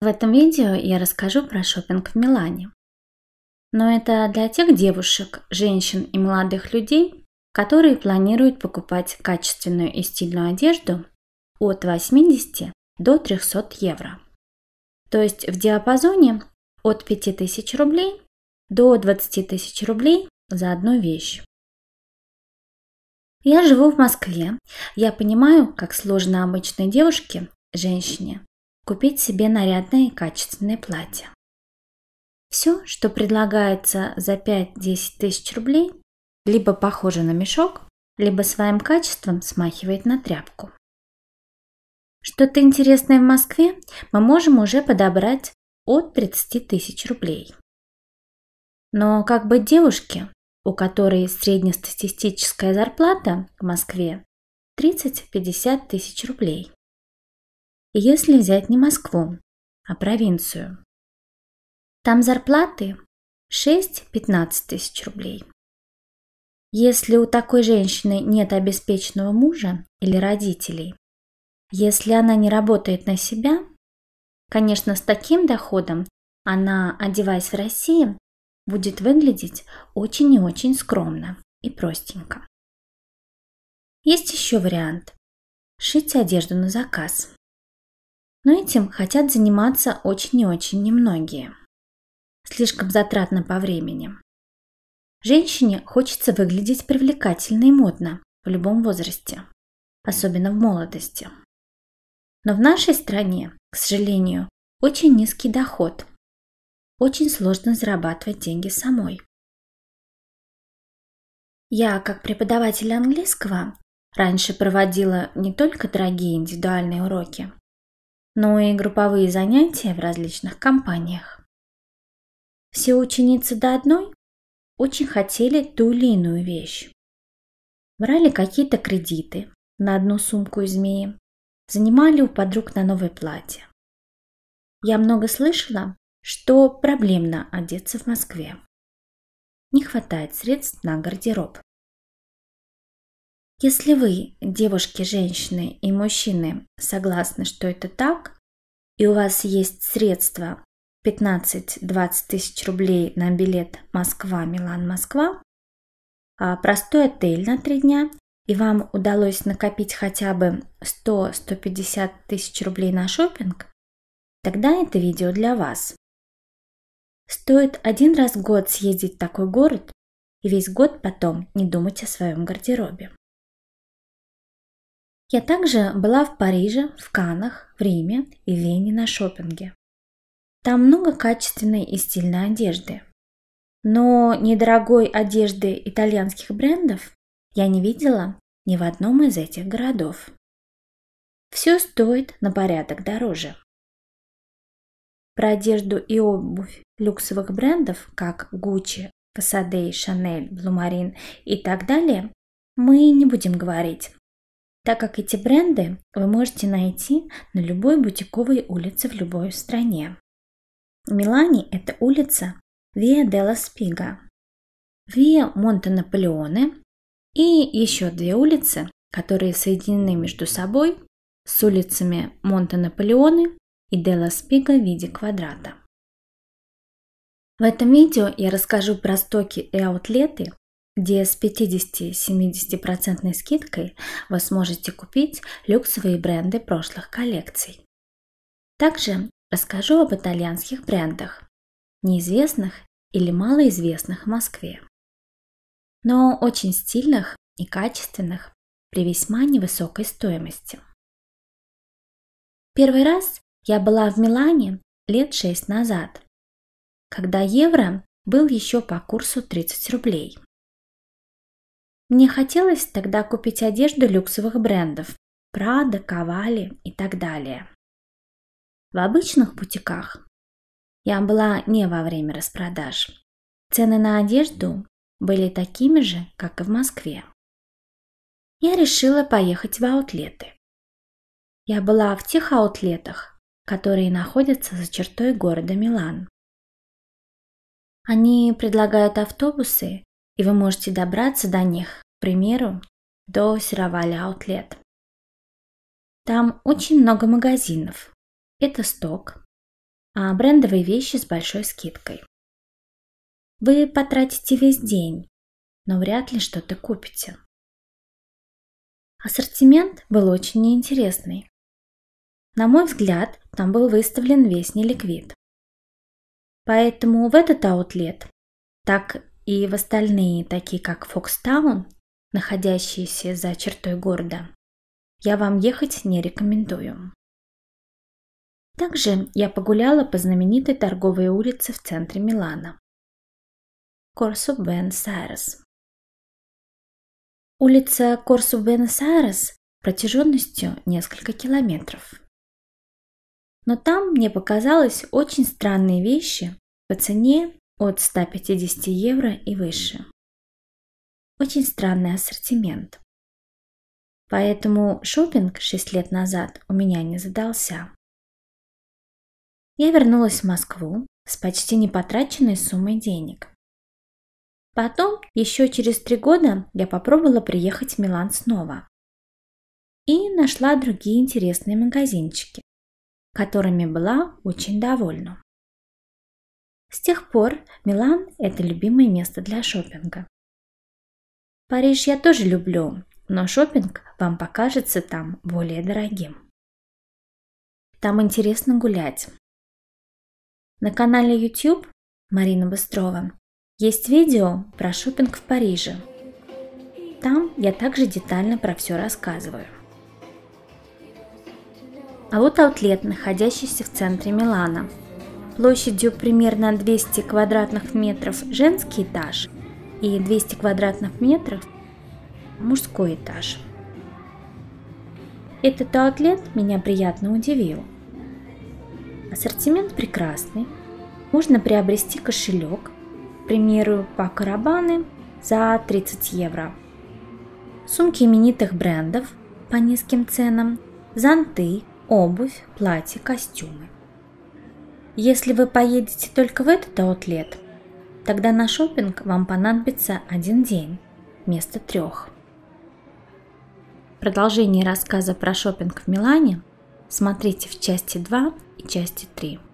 В этом видео я расскажу про шопинг в Милане. Но это для тех девушек, женщин и молодых людей, которые планируют покупать качественную и стильную одежду от 80 до 300 евро. То есть в диапазоне от 5000 рублей до 20 тысяч рублей за одну вещь. Я живу в Москве. Я понимаю, как сложно обычной девушке, женщине, купить себе нарядное и качественное платье. Все, что предлагается за 5-10 тысяч рублей, либо похоже на мешок, либо своим качеством смахивает на тряпку. Что-то интересное в Москве мы можем уже подобрать от 30 тысяч рублей. Но как бы девушке, у которой среднестатистическая зарплата в Москве 30-50 тысяч рублей? и Если взять не Москву, а провинцию. Там зарплаты 6-15 тысяч рублей. Если у такой женщины нет обеспеченного мужа или родителей, если она не работает на себя, конечно, с таким доходом она, одеваясь в России, будет выглядеть очень и очень скромно и простенько. Есть еще вариант – шить одежду на заказ. Но этим хотят заниматься очень и очень немногие. Слишком затратно по времени. Женщине хочется выглядеть привлекательно и модно в любом возрасте, особенно в молодости. Но в нашей стране, к сожалению, очень низкий доход. Очень сложно зарабатывать деньги самой. Я, как преподаватель английского, раньше проводила не только дорогие индивидуальные уроки, но и групповые занятия в различных компаниях. Все ученицы до одной очень хотели ту или иную вещь. Брали какие-то кредиты на одну сумку из змеи, занимали у подруг на новое платье. Я много слышала, что проблемно одеться в Москве. Не хватает средств на гардероб. Если вы, девушки, женщины и мужчины, согласны, что это так, и у вас есть средства 15-20 тысяч рублей на билет Москва-Милан-Москва, а простой отель на три дня и вам удалось накопить хотя бы 100-150 тысяч рублей на шопинг, тогда это видео для вас. Стоит один раз в год съездить в такой город и весь год потом не думать о своем гардеробе. Я также была в Париже, в Канах, в Риме и в Вене на шопинге. Там много качественной и стильной одежды. Но недорогой одежды итальянских брендов я не видела ни в одном из этих городов. Все стоит на порядок дороже. Про одежду и обувь люксовых брендов, как Gucci, Casadei, Chanel, Блумарин и так далее, мы не будем говорить, так как эти бренды вы можете найти на любой бутиковой улице в любой стране. В Милане это улица Via della Spiga, Via Монте Наполеоне и еще две улицы, которые соединены между собой с улицами Монте-Наполеоны и Делла Спига в виде квадрата. В этом видео я расскажу про стоки и аутлеты, где с 50-70% скидкой вы сможете купить люксовые бренды прошлых коллекций. Также расскажу об итальянских брендах, неизвестных или малоизвестных в Москве но очень стильных и качественных при весьма невысокой стоимости. Первый раз я была в Милане лет шесть назад, когда евро был еще по курсу 30 рублей. Мне хотелось тогда купить одежду люксовых брендов Prada, Cavalli и так далее. В обычных бутиках я была не во время распродаж. Цены на одежду были такими же, как и в Москве. Я решила поехать в аутлеты. Я была в тех аутлетах, которые находятся за чертой города Милан. Они предлагают автобусы, и вы можете добраться до них, к примеру, до Сировали Аутлет. Там очень много магазинов. Это сток, а брендовые вещи с большой скидкой. Вы потратите весь день, но вряд ли что-то купите. Ассортимент был очень неинтересный. На мой взгляд, там был выставлен весь неликвид. Поэтому в этот аутлет, так и в остальные, такие как Фокстаун, находящиеся за чертой города, я вам ехать не рекомендую. Также я погуляла по знаменитой торговой улице в центре Милана. Корсу Буэнос-Айрес. Улица Корсу Буэнос-Айрес протяженностью несколько километров. Но там мне показалось очень странные вещи по цене от 150 евро и выше. Очень странный ассортимент. Поэтому шопинг 6 лет назад у меня не задался. Я вернулась в Москву с почти непотраченной суммой денег. Потом, еще через три года, я попробовала приехать в Милан снова. И нашла другие интересные магазинчики, которыми была очень довольна. С тех пор Милан – это любимое место для шопинга. Париж я тоже люблю, но шопинг вам покажется там более дорогим. Там интересно гулять. На канале YouTube Марина Быстрова есть видео про шопинг в Париже. Там я также детально про все рассказываю. А вот аутлет, находящийся в центре Милана. Площадью примерно 200 квадратных метров женский этаж и 200 квадратных метров мужской этаж. Этот аутлет меня приятно удивил. Ассортимент прекрасный. Можно приобрести кошелек к примеру, пакарабаны за 30 евро. Сумки именитых брендов по низким ценам, зонты, обувь, платья, костюмы. Если вы поедете только в этот аутлет, тогда на шопинг вам понадобится один день вместо трех. Продолжение рассказа про шопинг в Милане смотрите в части 2 и части 3.